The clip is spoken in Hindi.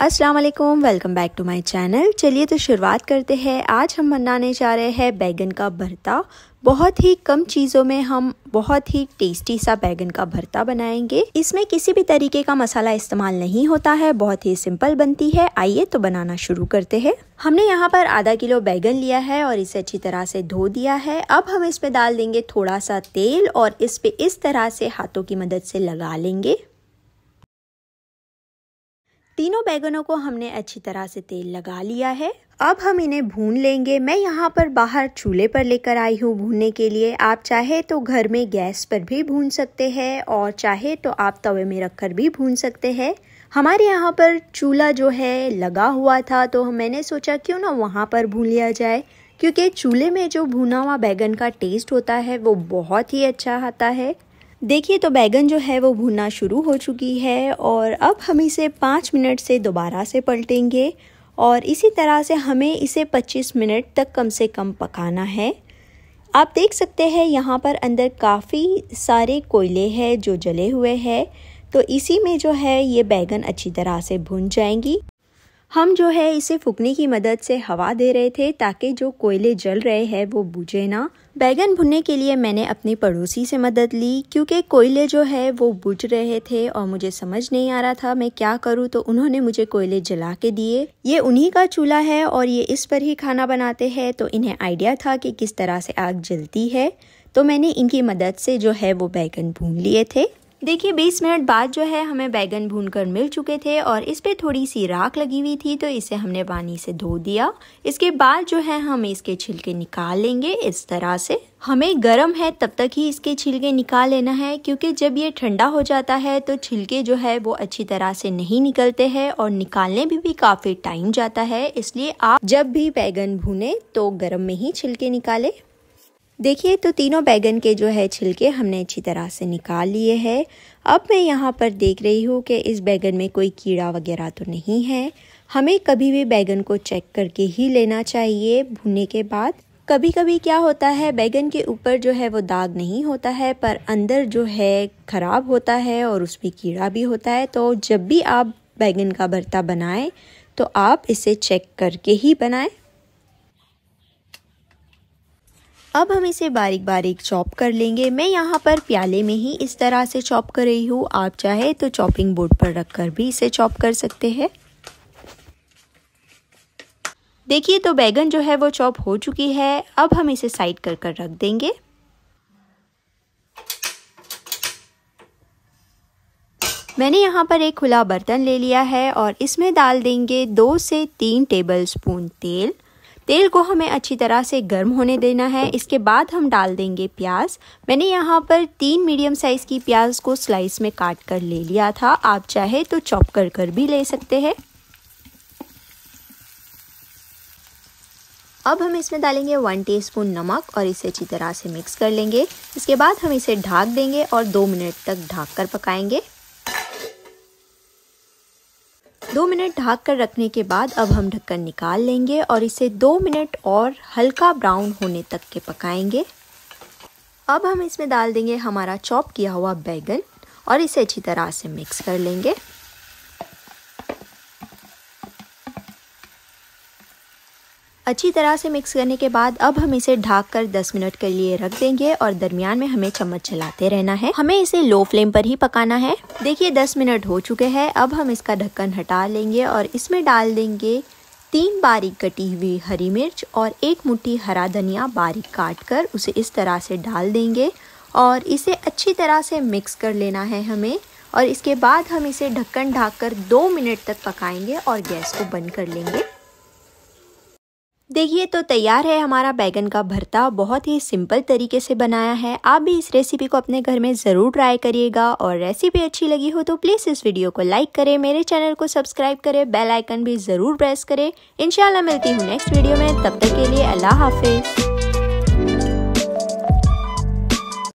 अस्सलाम वालेकुम welcome back to my channel चलिए तो शुरुआत करते हैं आज हम बनाने जा रहे हैं बैगन का भरता बहुत ही कम चीज़ों में हम बहुत ही टेस्टी सा बैगन का भरता बनाएंगे इसमें किसी भी तरीके का मसाला इस्तेमाल नहीं होता है बहुत ही सिंपल बनती है आइए तो बनाना शुरू करते हैं हमने यहाँ पर आधा किलो बैगन लिया है और इसे अच्छी तरह से धो दिया है अब हम इसमें डाल देंगे थोड़ा सा तेल और इस पर इस तरह से हाथों की मदद से लगा लेंगे तीनों बैगनों को हमने अच्छी तरह से तेल लगा लिया है अब हम इन्हें भून लेंगे मैं यहाँ पर बाहर चूल्हे पर लेकर आई हूँ भूनने के लिए आप चाहे तो घर में गैस पर भी भून सकते हैं और चाहे तो आप तवे में रखकर भी भून सकते हैं हमारे यहाँ पर चूल्हा जो है लगा हुआ था तो मैंने सोचा क्यों ना वहाँ पर भून लिया जाए क्योंकि चूल्हे में जो भुना हुआ बैगन का टेस्ट होता है वो बहुत ही अच्छा आता है देखिए तो बैगन जो है वो भुनना शुरू हो चुकी है और अब हम इसे पाँच मिनट से दोबारा से पलटेंगे और इसी तरह से हमें इसे 25 मिनट तक कम से कम पकाना है आप देख सकते हैं यहाँ पर अंदर काफ़ी सारे कोयले हैं जो जले हुए हैं तो इसी में जो है ये बैगन अच्छी तरह से भुन जाएंगी हम जो है इसे फूकने की मदद से हवा दे रहे थे ताकि जो कोयले जल रहे हैं वो बुझे ना बैगन भुनने के लिए मैंने अपने पड़ोसी से मदद ली क्योंकि कोयले जो है वो बुझ रहे थे और मुझे समझ नहीं आ रहा था मैं क्या करूं तो उन्होंने मुझे कोयले जला के दिए ये उन्हीं का चूल्हा है और ये इस पर ही खाना बनाते हैं तो इन्हें आइडिया था कि किस तरह से आग जलती है तो मैंने इनकी मदद से जो है वो बैगन भून लिए थे देखिए 20 मिनट बाद जो है हमें बैगन भून कर मिल चुके थे और इस पर थोड़ी सी राख लगी हुई थी तो इसे हमने पानी से धो दिया इसके बाद जो है हम इसके छिलके निकाल लेंगे इस तरह से हमें गर्म है तब तक ही इसके छिलके निकाल लेना है क्योंकि जब ये ठंडा हो जाता है तो छिलके जो है वो अच्छी तरह से नहीं निकलते हैं और निकालने भी, भी काफ़ी टाइम जाता है इसलिए आप जब भी बैगन भूने तो गर्म में ही छिलके निकाले देखिए तो तीनों बैगन के जो है छिलके हमने अच्छी तरह से निकाल लिए हैं अब मैं यहाँ पर देख रही हूँ कि इस बैगन में कोई कीड़ा वगैरह तो नहीं है हमें कभी भी बैगन को चेक करके ही लेना चाहिए भुनने के बाद कभी कभी क्या होता है बैगन के ऊपर जो है वो दाग नहीं होता है पर अंदर जो है ख़राब होता है और उसमें कीड़ा भी होता है तो जब भी आप बैगन का भरता बनाएं तो आप इसे चेक करके ही बनाएं अब हम इसे बारीक बारीक चॉप कर लेंगे मैं यहाँ पर प्याले में ही इस तरह से चॉप कर रही हूँ आप चाहे तो चॉपिंग बोर्ड पर रखकर भी इसे चॉप कर सकते हैं देखिए तो बैगन जो है वो चॉप हो चुकी है अब हम इसे साइड कर कर रख देंगे मैंने यहाँ पर एक खुला बर्तन ले लिया है और इसमें डाल देंगे दो से तीन टेबल स्पून तेल तेल को हमें अच्छी तरह से गर्म होने देना है इसके बाद हम डाल देंगे प्याज मैंने यहाँ पर तीन मीडियम साइज़ की प्याज को स्लाइस में काट कर ले लिया था आप चाहे तो चॉप कर कर भी ले सकते हैं अब हम इसमें डालेंगे वन टीस्पून नमक और इसे अच्छी तरह से मिक्स कर लेंगे इसके बाद हम इसे ढाक देंगे और दो मिनट तक ढाक कर पकाएंगे दो मिनट ढक कर रखने के बाद अब हम ढक्कन निकाल लेंगे और इसे दो मिनट और हल्का ब्राउन होने तक के पकाएंगे अब हम इसमें डाल देंगे हमारा चॉप किया हुआ बैगन और इसे अच्छी तरह से मिक्स कर लेंगे अच्छी तरह से मिक्स करने के बाद अब हम इसे ढाक कर दस मिनट के लिए रख देंगे और दरमियान में हमें चम्मच चलाते रहना है हमें इसे लो फ्लेम पर ही पकाना है देखिए दस मिनट हो चुके हैं अब हम इसका ढक्कन हटा लेंगे और इसमें डाल देंगे तीन बारीक कटी हुई हरी मिर्च और एक मुट्ठी हरा धनिया बारीक काट कर उसे इस तरह से डाल देंगे और इसे अच्छी तरह से मिक्स कर लेना है हमें और इसके बाद हम इसे ढक्कन ढाक कर दो मिनट तक पकाएंगे और गैस को बंद कर लेंगे देखिए तो तैयार है हमारा बैगन का भरता बहुत ही सिंपल तरीके से बनाया है आप भी इस रेसिपी को अपने घर में ज़रूर ट्राई करिएगा और रेसिपी अच्छी लगी हो तो प्लीज़ इस वीडियो को लाइक करें मेरे चैनल को सब्सक्राइब करें बेल आइकन भी ज़रूर प्रेस करें इंशाल्लाह मिलती हूँ नेक्स्ट वीडियो में तब तक के लिए अल्लाह हाफिज़